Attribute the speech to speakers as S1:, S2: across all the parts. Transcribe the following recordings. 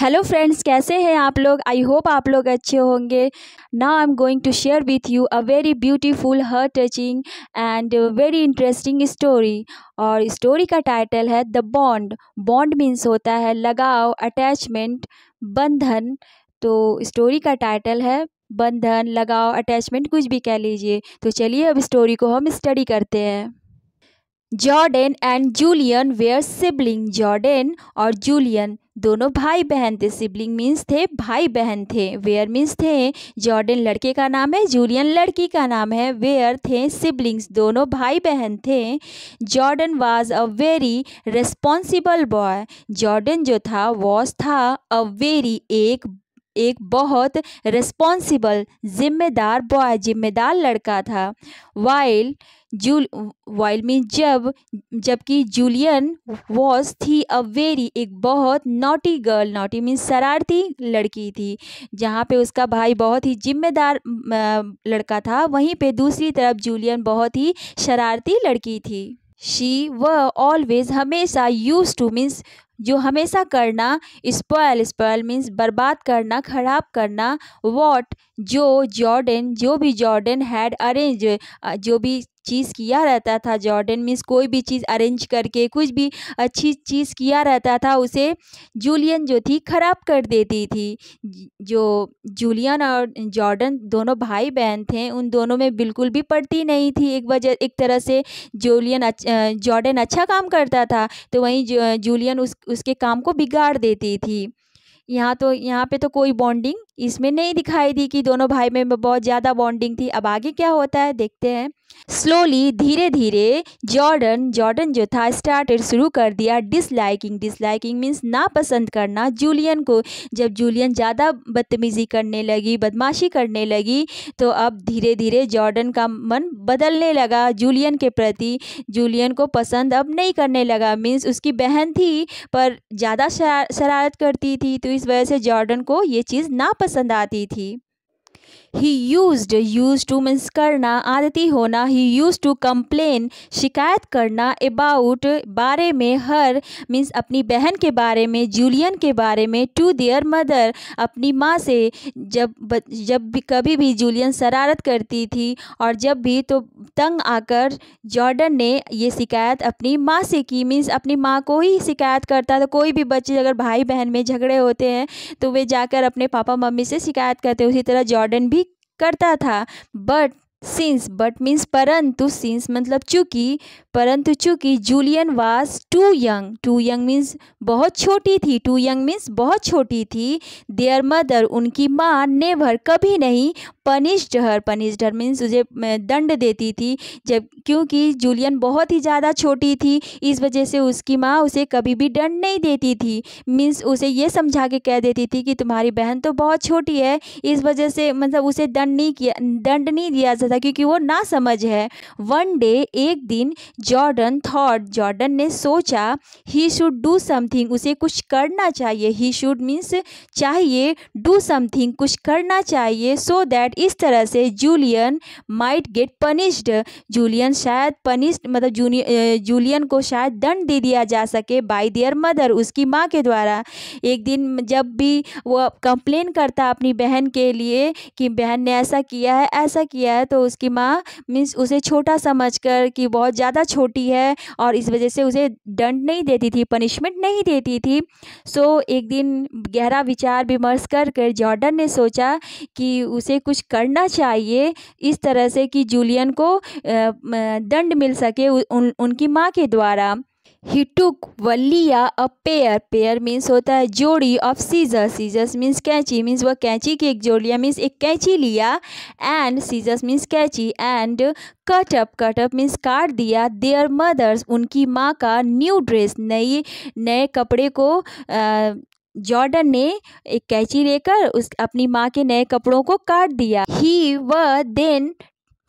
S1: hello friends कैसे हैं आप लोग आई होप आप लोग अच्छे होंगे now I am going to share with you a very beautiful heart touching and very interesting story और स्टोरी का टाइटल है द बॉन्ड बॉन्ड मीन्स होता है लगाव अटैचमेंट बंधन तो स्टोरी का टाइटल है बंधन लगाव अटैचमेंट कुछ भी कह लीजिए तो चलिए अब स्टोरी को हम स्टडी करते हैं Jordan and Julian were sibling Jordan और जूलियन दोनों भाई बहन थे सिबलिंग मीन्स थे भाई बहन थे वेयर मीन्स थे जॉर्डन लड़के का नाम है जूलियन लड़की का नाम है वेयर थे सिबलिंग्स दोनों भाई बहन थे Jordan was a very responsible boy Jordan जो था वॉज था अ वेरी एक एक बहुत रिस्पॉन्सिबल ज़िम्मेदार बॉय ज़िम्मेदार लड़का था वाइल जूल वाइल मीन जब जबकि जूलियन वॉज थी अ वेरी एक बहुत नोटी गर्ल नोटी मीन शरारती लड़की थी जहाँ पे उसका भाई बहुत ही जिम्मेदार लड़का था वहीं पे दूसरी तरफ जूलियन बहुत ही शरारती लड़की थी शी व ऑलवेज हमेशा यूज टू मीन्स जो हमेशा करना स्पॉयल स्पॉयल मीन्स बर्बाद करना खराब करना वॉट जो जॉर्डन जो भी जॉर्डन हैड अरेंज जो भी चीज़ किया रहता था जॉर्डन मिस कोई भी चीज़ अरेंज करके कुछ भी अच्छी चीज़ किया रहता था उसे जूलियन जो थी ख़राब कर देती थी जो जूलियन और जॉर्डन दोनों भाई बहन थे उन दोनों में बिल्कुल भी पड़ती नहीं थी एक वजह एक तरह से जूलियन जॉर्डन अच्छा काम करता था तो वहीं जूलियन उस उसके काम को बिगाड़ देती थी यहाँ तो यहाँ पे तो कोई बॉन्डिंग इसमें नहीं दिखाई दी कि दोनों भाई में बहुत ज़्यादा बॉन्डिंग थी अब आगे क्या होता है देखते हैं स्लोली धीरे धीरे जॉर्डन जॉर्डन जो था स्टार्टर शुरू कर दिया डिसलाइकिंग डिसलाइकिंग मीन्स नापसंद करना जूलियन को जब जूलियन ज़्यादा बदतमीज़ी करने लगी बदमाशी करने लगी तो अब धीरे धीरे जॉर्डन का मन बदलने लगा जूलियन के प्रति जूलियन को पसंद अब नहीं करने लगा मीन्स उसकी बहन थी पर ज़्यादा शरारत करती थी तो इस वजह से जॉर्डन को ये चीज़ नापसंद पसंद आती थी he use use to means करना आदती होना ही यूज टू कंप्लेन शिकायत करना अबाउट बारे में हर मीन्स अपनी बहन के बारे में जूलियन के बारे में टू देयर मदर अपनी माँ से जब जब भी कभी भी जूलियन शरारत करती थी और जब भी तो तंग आकर जॉर्डन ने ये शिकायत अपनी माँ से की मीन्स अपनी माँ को ही शिकायत करता था कोई भी बच्चे अगर भाई बहन में झगड़े होते हैं तो वे जाकर अपने पापा मम्मी से शिकायत करते उसी तरह जॉर्डन उच्चारण भी करता था बट सिंस बट मीन्स परंतु सिंस मतलब चूंकि परंतु चूंकि Julian was too young too young means बहुत छोटी थी टू यंग मीन्स बहुत छोटी थी देयर मदर उनकी माँ नेवर कभी नहीं पनिश जहर पनिश मीन्स उसे दंड देती थी जब क्योंकि जूलियन बहुत ही ज़्यादा छोटी थी इस वजह से उसकी माँ उसे कभी भी दंड नहीं देती थी मीन्स उसे ये समझा के कह देती थी कि तुम्हारी बहन तो बहुत छोटी है इस वजह से मतलब उसे दंड नहीं किया दंड नहीं दिया जाता क्योंकि वो ना समझ है वन डे एक दिन जॉर्डन थॉट जॉर्डन ने सोचा ही शुड डू समथिंग उसे कुछ करना चाहिए ही शुड मीन्स चाहिए डू समथिंग कुछ करना चाहिए सो so दैट इस तरह से Julian might get punished Julian शायद पनिश्ड मतलब जूलियन को शायद दंड दे दिया जा सके बाई देयर मदर उसकी माँ के द्वारा एक दिन जब भी वो कंप्लेन करता अपनी बहन के लिए कि बहन ने ऐसा किया है ऐसा किया है तो उसकी माँ मीन्स उसे छोटा समझ कर कि बहुत ज़्यादा छोटी है और इस वजह से उसे दंड नहीं देती थी पनिशमेंट नहीं देती थी सो एक दिन गहरा विचार विमर्श कर कर जॉर्डन ने सोचा कि उसे कुछ करना चाहिए इस तरह से कि जूलियन को दंड मिल सके उन उनकी माँ के द्वारा ही टुक वलिया अ पेयर पेयर मीन्स होता है जोड़ी ऑफ सीजर सीजर्स मीन्स कैंची मीन्स वह कैंची की एक जोड़िया मीन्स एक कैंची लिया एंड सीजर्स मीन्स कैंची and cut up cut up means काट दिया देयर मदर्स उनकी माँ का न्यू ड्रेस नई नए कपड़े को जॉर्डन ने एक कैची लेकर उस अपनी माँ के नए कपड़ों को काट दिया ही व देन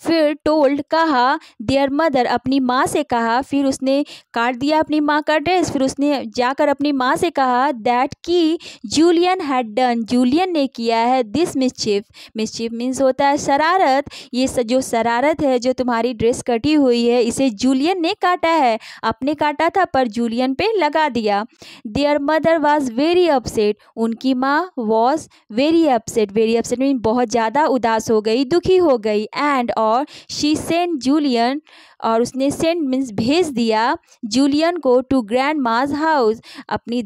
S1: फिर टोल्ड कहा देयर मदर अपनी माँ से कहा फिर उसने काट दिया अपनी माँ का ड्रेस फिर उसने जाकर अपनी माँ से कहा दैट की जूलियन हैड डन जूलियन ने किया है दिस मिसचिफ मिसचिफ मीन्स होता है शरारत ये स, जो शरारत है जो तुम्हारी ड्रेस कटी हुई है इसे जूलियन ने काटा है अपने काटा था पर जूलियन पे लगा दिया their mother was very upset उनकी माँ was very upset very upset mean बहुत ज़्यादा उदास हो गई दुखी हो गई एंड और और शी सेंट जूलियन और उसने सेंट मीन्स भेज दिया जूलियन को टू ग्रैंड माज हाउस अपनी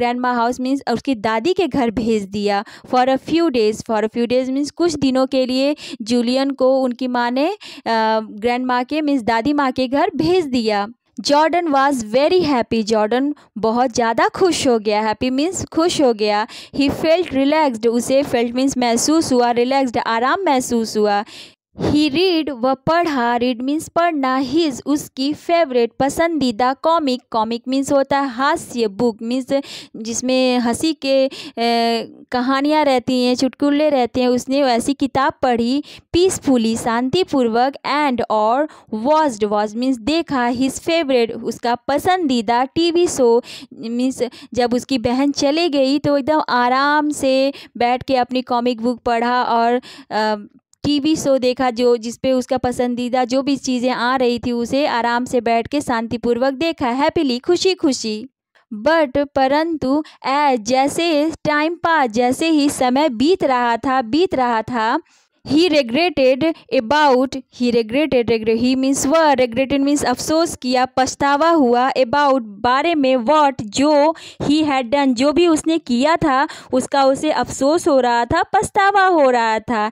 S1: ग्रैंड मा हाउस मीन्स उसकी दादी के घर भेज दिया for a few days for a few days means कुछ दिनों के लिए जूलियन को उनकी माँ ने ग्रैंड माँ के मीन्स दादी माँ के घर भेज दिया Jordan was very happy Jordan बहुत ज़्यादा खुश हो गया हैप्पी मीन्स खुश हो गया ही फेल्ट रिलैक्सड उसे फेल्ट मीन्स महसूस हुआ रिलैक्सड आराम महसूस हुआ ही रीड व पढ़ा रीड मीन्स पढ़ना हीज़ उसकी फेवरेट पसंदीदा कॉमिक कॉमिक मीन्स होता है हास्य बुक मीन्स जिसमें हंसी के कहानियाँ रहती हैं चुटकुले रहते हैं उसने वैसी किताब पढ़ी पीसफुली शांतिपूर्वक एंड और वॉज्ड वॉज मीन्स देखा हिज फेवरेट उसका पसंदीदा टीवी शो मीन्स जब उसकी बहन चले गई तो एकदम आराम से बैठ के अपनी कॉमिक बुक पढ़ा और आ, टीवी शो देखा जो जिस पे उसका पसंदीदा जो भी चीज़ें आ रही थी उसे आराम से बैठ के शांतिपूर्वक देखा हैप्पीली खुशी खुशी बट परंतु ए जैसे टाइम पास जैसे ही समय बीत रहा था बीत रहा था ही रेग्रेटेड अबाउट ही रेग्रेटेड रेग्रे ही मीन्स व रेग्रेटेड मीन्स अफसोस किया पछतावा हुआ अबाउट बारे में वॉट जो ही हैड डन जो भी उसने किया था उसका उसे अफसोस हो रहा था पछतावा हो रहा था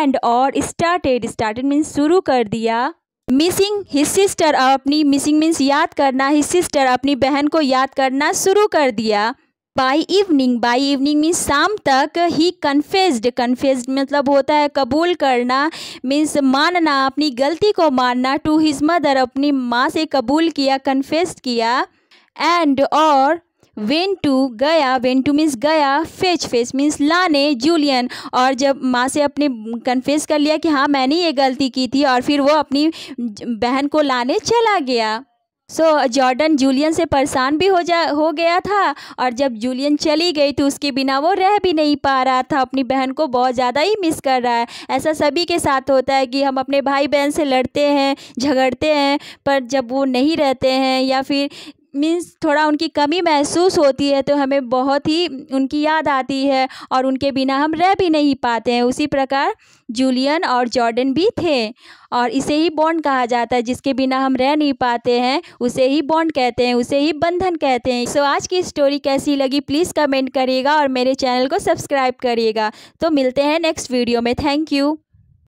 S1: एंड और स्टार्टेड स्टार्टेड मीन्स शुरू कर दिया मिसिंग हिज सिस्टर अपनी मिसिंग मीन्स याद करना हिज सिस्टर अपनी बहन को याद करना शुरू कर दिया by evening by evening means शाम तक ही कन्फेस्ड कन्फेस्ड मतलब होता है कबूल करना मीन्स मानना अपनी गलती को मानना टू हिज मदर अपनी माँ से कबूल किया कन्फेस्ड किया एंड और वेन टू गया वेन टू मीन्स गया फेच फेच मीन्स लाने जूलियन और जब माँ से अपने कन्फेस कर लिया कि हाँ मैंने ये गलती की थी और फिर वो अपनी बहन को लाने चला गया सो so, जॉर्डन जूलियन से परेशान भी हो जा हो गया था और जब जूलियन चली गई तो उसके बिना वो रह भी नहीं पा रहा था अपनी बहन को बहुत ज़्यादा ही मिस कर रहा है ऐसा सभी के साथ होता है कि हम अपने भाई बहन से लड़ते हैं झगड़ते हैं पर जब वो नहीं रहते हैं या फिर मीन्स थोड़ा उनकी कमी महसूस होती है तो हमें बहुत ही उनकी याद आती है और उनके बिना हम रह भी नहीं पाते हैं उसी प्रकार जूलियन और जॉर्डन भी थे और इसे ही बॉन्ड कहा जाता है जिसके बिना हम रह नहीं पाते हैं उसे ही बॉन्ड कहते हैं उसे ही बंधन कहते हैं सो so, आज की स्टोरी कैसी लगी प्लीज़ कमेंट करिएगा और मेरे चैनल को सब्सक्राइब करिएगा तो मिलते हैं नेक्स्ट वीडियो में थैंक यू